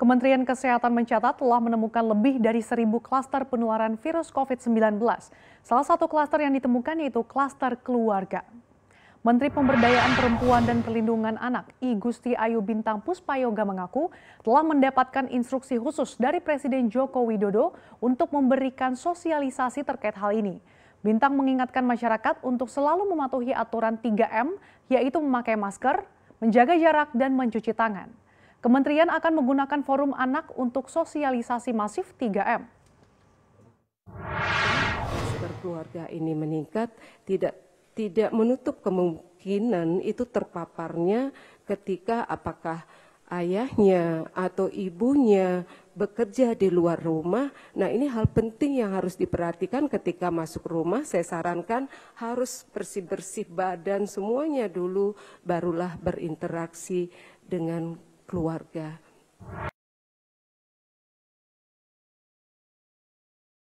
Kementerian Kesehatan mencatat telah menemukan lebih dari seribu klaster penularan virus COVID-19. Salah satu klaster yang ditemukan yaitu klaster keluarga. Menteri Pemberdayaan Perempuan dan Perlindungan Anak I Gusti Ayu Bintang Puspayoga mengaku telah mendapatkan instruksi khusus dari Presiden Joko Widodo untuk memberikan sosialisasi terkait hal ini. Bintang mengingatkan masyarakat untuk selalu mematuhi aturan 3M yaitu memakai masker, menjaga jarak dan mencuci tangan. Kementerian akan menggunakan forum anak untuk sosialisasi masif 3M. Keluarga ini meningkat, tidak tidak menutup kemungkinan itu terpaparnya ketika apakah ayahnya atau ibunya bekerja di luar rumah. Nah, ini hal penting yang harus diperhatikan ketika masuk rumah. Saya sarankan harus bersih-bersih badan semuanya dulu barulah berinteraksi dengan keluarga.